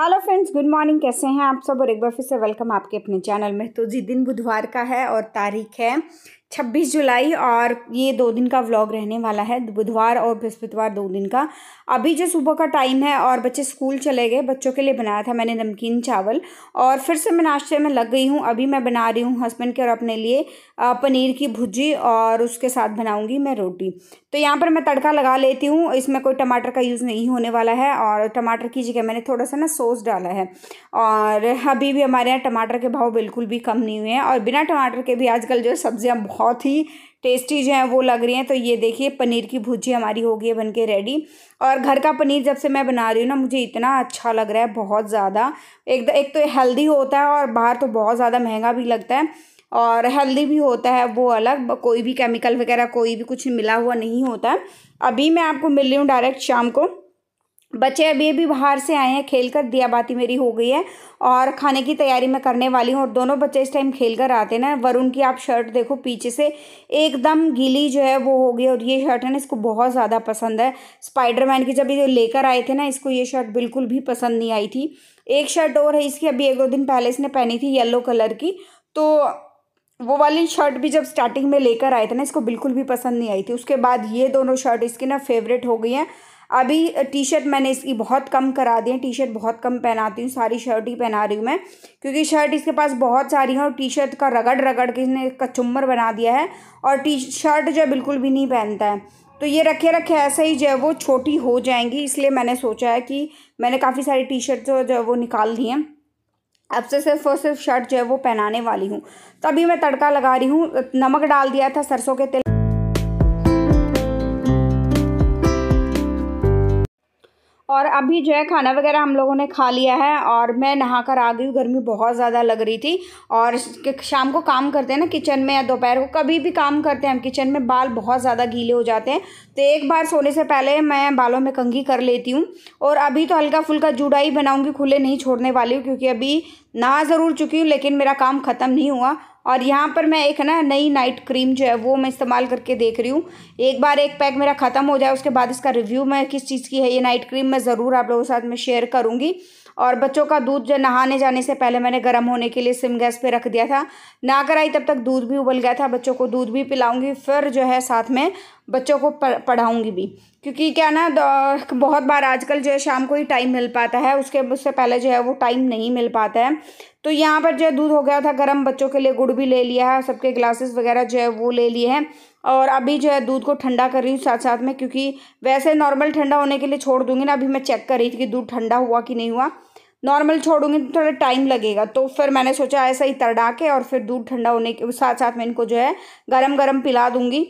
hello friends good morning कैसे हैं आप सब और एक बार फिर से वेलकम आपके अपने चैनल में तो जी दिन बुधवार का है और तारीख है छब्बीस जुलाई और ये दो दिन का व्लॉग रहने वाला है बुधवार और बृहस्पतिवार दो दिन का अभी जो सुबह का टाइम है और बच्चे स्कूल चले गए बच्चों के लिए बनाया था मैंने नमकीन चावल और फिर से मैं नाश्ते में लग गई हूँ अभी मैं बना रही हूँ हस्बैंड के और अपने लिए पनीर की भुजी और उसके साथ बनाऊँगी मैं रोटी तो यहाँ पर मैं तड़का लगा लेती हूँ इसमें कोई टमाटर का यूज़ नहीं होने वाला है और टमाटर की जगह मैंने थोड़ा सा ना सॉस डाला है और अभी भी हमारे यहाँ टमाटर के भाव बिल्कुल भी कम नहीं हुए हैं और बिना टमाटर के भी आजकल जो है सब्ज़ियाँ बहुत बहुत ही टेस्टी जो हैं वो लग रही हैं तो ये देखिए पनीर की भुजी हमारी हो गई है बन के रेडी और घर का पनीर जब से मैं बना रही हूँ ना मुझे इतना अच्छा लग रहा है बहुत ज़्यादा एक तो, एक तो हेल्दी होता है और बाहर तो बहुत ज़्यादा महंगा भी लगता है और हेल्दी भी होता है वो अलग कोई भी केमिकल वगैरह कोई भी कुछ मिला हुआ नहीं होता अभी मैं आपको मिल रही हूँ डायरेक्ट शाम को बच्चे अभी अभी बाहर से आए हैं खेल कर दियाबाती मेरी हो गई है और खाने की तैयारी मैं करने वाली हूँ और दोनों बच्चे इस टाइम खेल कर आते ना वरुण की आप शर्ट देखो पीछे से एकदम गीली जो है वो हो गई और ये शर्ट है ना इसको बहुत ज़्यादा पसंद है स्पाइडरमैन की जब ये लेकर आए थे ना इसको ये शर्ट बिल्कुल भी पसंद नहीं आई थी एक शर्ट और है इसकी अभी एक दो दिन पहले इसने पहनी थी येलो कलर की तो वो वाली शर्ट भी जब स्टार्टिंग में लेकर आए थे ना इसको बिल्कुल भी पसंद नहीं आई थी उसके बाद ये दोनों शर्ट इसकी ना फेवरेट हो गई हैं अभी टी शर्ट मैंने इसकी बहुत कम करा दी है टी शर्ट बहुत कम पहनाती हूँ सारी शर्ट ही पहना रही हूँ मैं क्योंकि शर्ट इसके पास बहुत सारी हैं और टी शर्ट का रगड़ रगड़ के इसने इसका चुम्बर बना दिया है और टी शर्ट जो बिल्कुल भी नहीं पहनता है तो ये रखे रखे ऐसे ही जो है वो छोटी हो जाएंगी इसलिए मैंने सोचा है कि मैंने काफ़ी सारी टी शर्ट जो है वो निकाल दी हैं अब से सिर्फ और सिर्फ शर्ट जो है वो पहनाने वाली हूँ तो अभी मैं तड़का लगा रही हूँ नमक डाल दिया था सरसों के तेल और अभी जो है खाना वगैरह हम लोगों ने खा लिया है और मैं नहा कर आ गई हूँ गर्मी बहुत ज़्यादा लग रही थी और शाम को काम करते हैं ना किचन में या दोपहर को कभी भी काम करते हैं हम किचन में बाल बहुत ज़्यादा गीले हो जाते हैं तो एक बार सोने से पहले मैं बालों में कंघी कर लेती हूँ और अभी तो हल्का फुल्का जुड़ा ही बनाऊँगी खुले नहीं छोड़ने वाली हूँ क्योंकि अभी नहा ज़रूर चुकी हूँ लेकिन मेरा काम ख़त्म नहीं हुआ और यहाँ पर मैं एक ना नई नाइट क्रीम जो है वो मैं इस्तेमाल करके देख रही हूँ एक बार एक पैक मेरा ख़त्म हो जाए उसके बाद इसका रिव्यू मैं किस चीज़ की है ये नाइट क्रीम मैं ज़रूर आप लोगों के साथ में शेयर करूँगी और बच्चों का दूध जो नहाने जाने से पहले मैंने गर्म होने के लिए सिम गैस पे रख दिया था ना कराई तब तक दूध भी उबल गया था बच्चों को दूध भी पिलाऊंगी फिर जो है साथ में बच्चों को पढ़ाऊंगी भी क्योंकि क्या ना बहुत बार आजकल जो है शाम को ही टाइम मिल पाता है उसके उससे पहले जो है वो टाइम नहीं मिल पाता है तो यहाँ पर जो है दूध हो गया था गर्म बच्चों के लिए गुड़ भी ले लिया है सबके ग्लासेस वगैरह जो है वो ले लिए हैं और अभी जो है दूध को ठंडा कर रही हूँ साथ साथ में क्योंकि वैसे नॉर्मल ठंडा होने के लिए छोड़ दूँगी ना अभी मैं चेक कर रही थी कि दूध ठंडा हुआ कि नहीं हुआ नॉर्मल छोड़ूंगी तो थोड़ा टाइम लगेगा तो फिर मैंने सोचा ऐसा ही तड़ा के और फिर दूध ठंडा होने के साथ साथ में इनको जो है गरम गरम पिला दूंगी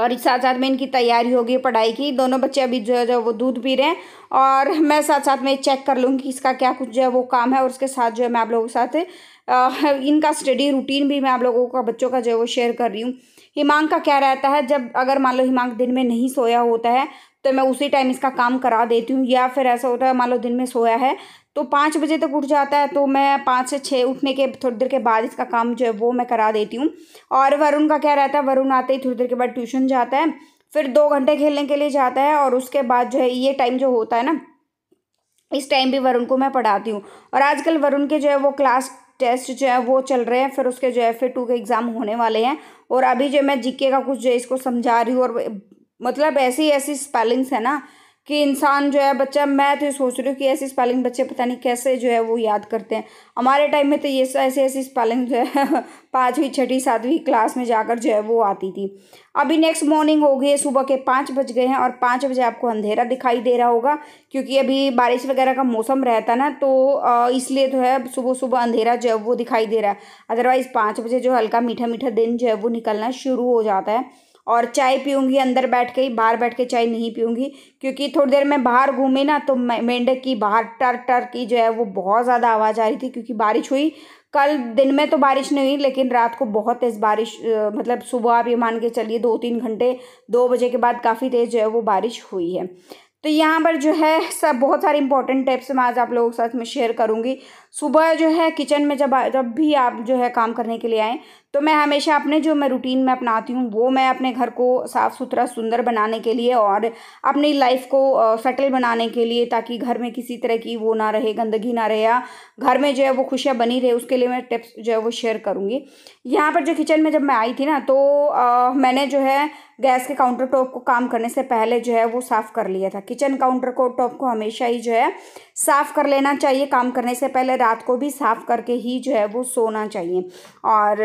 और साथ साथ में इनकी तैयारी होगी पढ़ाई की दोनों बच्चे अभी जो है जो वो दूध पी रहे हैं और मैं साथ साथ में चेक कर लूँगी कि इसका क्या कुछ जो है वो काम है और उसके साथ जो है मैं आप लोगों के साथ इनका स्टडी रूटीन भी मैं आप लोगों का बच्चों का जो है वो शेयर कर रही हूँ हिमांक का क्या रहता है जब अगर मान लो हिमांक दिन में नहीं सोया होता है तो मैं उसी टाइम इसका काम करा देती हूँ या फिर ऐसा होता है मान लो दिन में सोया है तो पाँच बजे तक उठ जाता है तो मैं पाँच से छः उठने के थोड़ी देर के बाद इसका काम जो है वो मैं करा देती हूँ और वरुण का क्या रहता है वरुण आते ही थोड़ी देर के बाद ट्यूशन जाता है फिर दो घंटे खेलने के लिए जाता है और उसके बाद जो है ये टाइम जो होता है ना इस टाइम भी वरुण को मैं पढ़ाती हूँ और आजकल वरुण के जो है वो क्लास टेस्ट जो है वो चल रहे हैं फिर उसके जो है फिर टू के एग्ज़ाम होने वाले हैं और अभी जो मैं जीके का कुछ जो इसको समझा रही हूँ और मतलब ऐसी ऐसी स्पेलिंग्स है ना कि इंसान जो है बच्चा मैं तो सोच रही हूँ कि ऐसी स्पेलिंग बच्चे पता नहीं कैसे जो है वो याद करते हैं हमारे टाइम में तो ये ऐसी ऐसी स्पेलिंग जो है पाँचवीं छठी सातवीं क्लास में जाकर जो है वो आती थी अभी नेक्स्ट मॉर्निंग हो गई सुबह के पाँच बज गए हैं और पाँच बजे आपको अंधेरा दिखाई दे रहा होगा क्योंकि अभी बारिश वगैरह का मौसम रहता ना तो इसलिए जो तो है सुबह सुबह अंधेरा जो है वो दिखाई दे रहा है अदरवाइज़ पाँच बजे जो हल्का मीठा मीठा दिन जो है वो निकलना शुरू हो जाता है और चाय पीऊँगी अंदर बैठ के ही बाहर बैठ के चाय नहीं पीऊँगी क्योंकि थोड़ी देर मैं बाहर घूमी ना तो मेंढक की बाहर टर टर की जो है वो बहुत ज़्यादा आवाज़ आ रही थी क्योंकि बारिश हुई कल दिन में तो बारिश नहीं हुई लेकिन रात को बहुत तेज़ बारिश मतलब सुबह आप ये मान के चलिए दो तीन घंटे दो बजे के बाद काफ़ी तेज़ जो है वो बारिश हुई है तो यहाँ पर जो है सब बहुत सारे इंपॉर्टेंट टिप्स मैं आज आप लोगों के साथ में शेयर करूँगी सुबह जो है किचन में जब जब भी आप जो है काम करने के लिए आएँ तो मैं हमेशा अपने जो मैं रूटीन में अपनाती हूँ वो मैं अपने घर को साफ़ सुथरा सुंदर बनाने के लिए और अपनी लाइफ को सेटल बनाने के लिए ताकि घर में किसी तरह की वो ना रहे गंदगी ना रहे या घर में जो है वो खुशियाँ बनी रहे उसके लिए मैं टिप्स जो है वो शेयर करूँगी यहाँ पर जो किचन में जब मैं आई थी ना तो आ, मैंने जो है गैस के काउंटर टॉप को काम करने से पहले जो है वो साफ़ कर लिया था किचन काउंटर को टॉप को हमेशा ही जो है साफ़ कर लेना चाहिए काम करने से पहले रात को भी साफ़ करके ही जो है वो सोना चाहिए और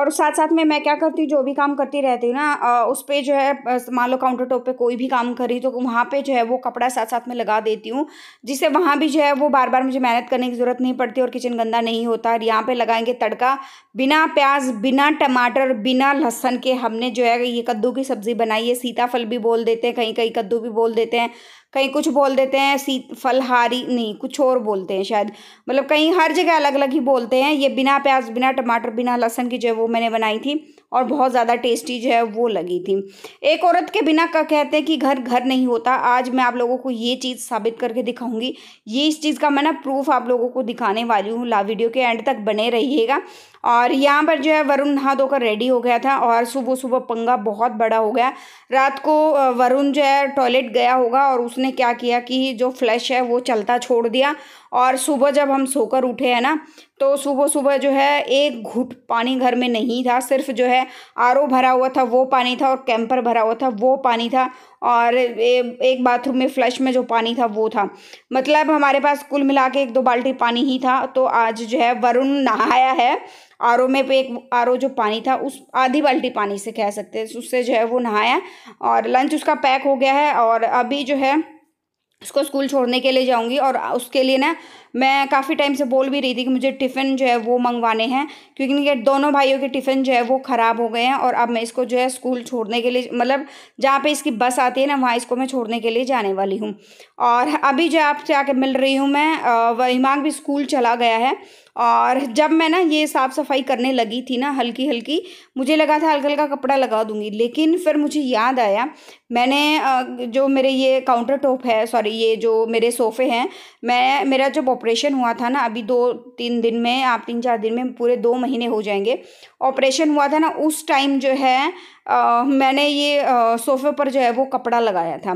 और साथ साथ में मैं क्या करती हूँ जो भी काम करती रहती हूँ ना उस पर जो है मान लो काउंटर टॉप पर कोई भी काम करी तो वहाँ पर जो है वो कपड़ा साथ साथ में लगा देती हूँ जिससे वहाँ भी जो है वो बार बार मुझे मेहनत करने की ज़रूरत नहीं पड़ती और किचन गंदा नहीं होता और यहाँ पर लगाएंगे तड़का बिना प्याज बिना टमाटर बिना लहसन के हमने जो है ये कद्दू की सब्ज़ी बनाई है सीताफल भी बोल देते हैं कहीं कहीं कद्दू भी बोल देते हैं कहीं कुछ बोल देते हैं सी फलहारी नहीं कुछ और बोलते हैं शायद मतलब कहीं हर जगह अलग अलग ही बोलते हैं ये बिना प्याज बिना टमाटर बिना लहसन की जो वो मैंने बनाई थी और बहुत ज़्यादा टेस्टी जो है वो लगी थी एक औरत के बिना का कहते हैं कि घर घर नहीं होता आज मैं आप लोगों को ये चीज़ साबित करके दिखाऊंगी ये इस चीज़ का मैं ना प्रूफ आप लोगों को दिखाने वाली हूँ ला वीडियो के एंड तक बने रहिएगा और यहाँ पर जो है वरुण नहा धोकर रेडी हो गया था और सुबह सुबह पंगा बहुत बड़ा हो गया रात को वरुण जो है टॉयलेट गया होगा और उसने क्या किया कि जो फ्लैश है वो चलता छोड़ दिया और सुबह जब हम सोकर उठे हैं ना तो सुबह सुबह जो है एक घुट पानी घर में नहीं था सिर्फ जो है आर भरा हुआ था वो पानी था और कैंपर भरा हुआ था वो पानी था और ए, एक बाथरूम में फ्लश में जो पानी था वो था मतलब हमारे पास कुल मिला के एक दो बाल्टी पानी ही था तो आज जो है वरुण नहाया है आर में पे एक आर जो पानी था उस आधी बाल्टी पानी से कह सकते हैं उससे जो है वो नहाया और लंच उसका पैक हो गया है और अभी जो है उसको स्कूल छोड़ने के लिए जाऊंगी और उसके लिए ना मैं काफ़ी टाइम से बोल भी रही थी कि मुझे टिफ़िन जो है वो मंगवाने हैं क्योंकि दोनों भाइयों के टिफ़िन जो है वो ख़राब हो गए हैं और अब मैं इसको जो है स्कूल छोड़ने के लिए मतलब जहाँ पे इसकी बस आती है ना वहाँ इसको मैं छोड़ने के लिए जाने वाली हूँ और अभी जो आपसे आके मिल रही हूँ मैं वह हिमांग भी स्कूल चला गया है और जब मैं ना ये साफ़ सफाई करने लगी थी ना हल्की हल्की मुझे लगा था हल्का हल्का कपड़ा लगा दूँगी लेकिन फिर मुझे याद आया मैंने जो मेरे ये काउंटर टॉप है सॉरी सॉरी ये जो मेरे सोफ़े हैं मैं मेरा जब ऑपरेशन हुआ था ना अभी दो तीन दिन में आप तीन चार दिन में पूरे दो महीने हो जाएंगे ऑपरेशन हुआ था ना उस टाइम जो है आ, मैंने ये सोफ़े पर जो है वो कपड़ा लगाया था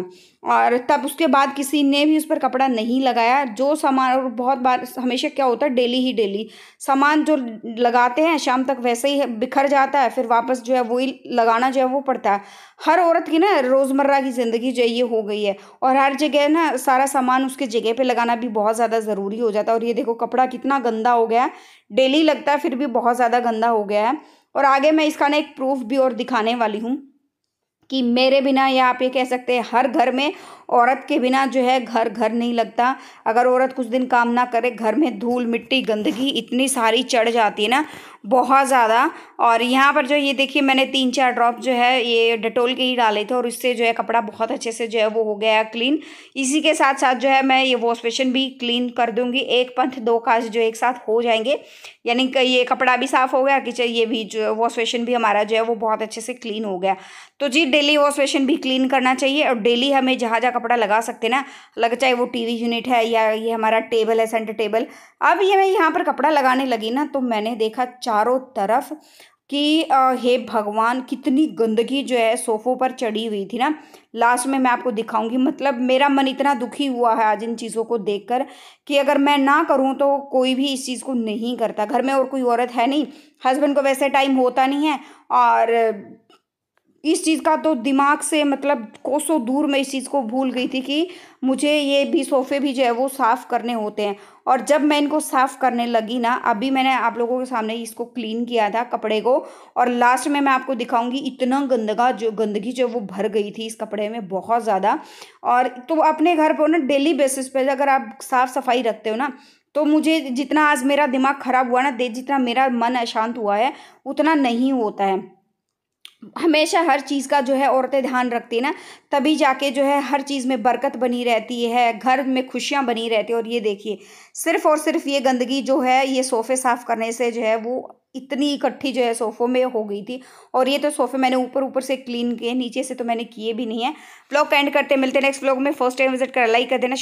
और तब उसके बाद किसी ने भी उस पर कपड़ा नहीं लगाया जो सामान और बहुत बार हमेशा क्या होता है डेली ही डेली सामान जो लगाते हैं शाम तक वैसे ही बिखर जाता है फिर वापस जो है वही लगाना जो है वो पड़ता है हर औरत की ना रोज़मर्रा की ज़िंदगी जो ये हो गई है और हर जगह ना सारा सामान उसके जगह पर लगाना भी बहुत ज़्यादा ज़रूरी हो जाता है और ये देखो कपड़ा कितना गंदा हो गया है डेली लगता है फिर भी बहुत ज़्यादा गंदा हो गया है और आगे मैं इसका ना एक प्रूफ भी और दिखाने वाली हूँ कि मेरे बिना या आप ये कह सकते हैं हर घर में औरत के बिना जो है घर घर नहीं लगता अगर औरत कुछ दिन काम ना करे घर में धूल मिट्टी गंदगी इतनी सारी चढ़ जाती है ना बहुत ज़्यादा और यहाँ पर जो ये देखिए मैंने तीन चार ड्रॉप जो है ये डेटोल के ही डाले थे और इससे जो है कपड़ा बहुत अच्छे से जो है वो हो गया क्लीन इसी के साथ साथ जो है मैं ये वॉश बेसिन भी क्लीन कर दूँगी एक पंथ दो काज जो एक साथ हो जाएंगे यानी ये कपड़ा भी साफ़ हो गया कि ये भी जो वॉश बेसिन भी हमारा जो है वो बहुत अच्छे से क्लीन हो गया तो जी डेली वॉश बेसिन भी क्लीन करना चाहिए और डेली हमें जहाँ जहाँ कपड़ा लगा सकते ना लग चाहे वो टी यूनिट है या ये हमारा टेबल है सेंटर टेबल अब ये मैं यहाँ पर कपड़ा लगाने लगी ना तो मैंने देखा चार चारों तरफ कि हे भगवान कितनी गंदगी जो है सोफ़ों पर चढ़ी हुई थी ना लास्ट में मैं आपको दिखाऊंगी मतलब मेरा मन इतना दुखी हुआ है आज इन चीज़ों को देखकर कि अगर मैं ना करूं तो कोई भी इस चीज़ को नहीं करता घर में और कोई औरत है नहीं हस्बैंड को वैसे टाइम होता नहीं है और इस चीज़ का तो दिमाग से मतलब कोसों दूर मैं इस चीज़ को भूल गई थी कि मुझे ये भी सोफ़े भी जो है वो साफ़ करने होते हैं और जब मैं इनको साफ़ करने लगी ना अभी मैंने आप लोगों के सामने इसको क्लीन किया था कपड़े को और लास्ट में मैं आपको दिखाऊंगी इतना गंदगा जो गंदगी जो वो भर गई थी इस कपड़े में बहुत ज़्यादा और तो अपने घर पर ना डेली बेसिस पर अगर आप साफ़ सफाई रखते हो ना तो मुझे जितना आज मेरा दिमाग ख़राब हुआ ना दे जितना मेरा मन अशांत हुआ है उतना नहीं होता है हमेशा हर चीज़ का जो है औरतें ध्यान रखती है ना तभी जाके जो है हर चीज़ में बरकत बनी रहती है घर में खुशियाँ बनी रहती है और ये देखिए सिर्फ़ और सिर्फ ये गंदगी जो है ये सोफ़े साफ़ करने से जो है वो इतनी इकट्ठी जो है सोफ़ों में हो गई थी और ये तो सोफ़े मैंने ऊपर ऊपर से क्लीन किए नीचे से तो मैंने किए भी नहीं है ब्लॉग तो एंड करते मिलते नेक्स्ट ब्लॉग में फर्स्ट टाइम विजिट कर लाइक कर देना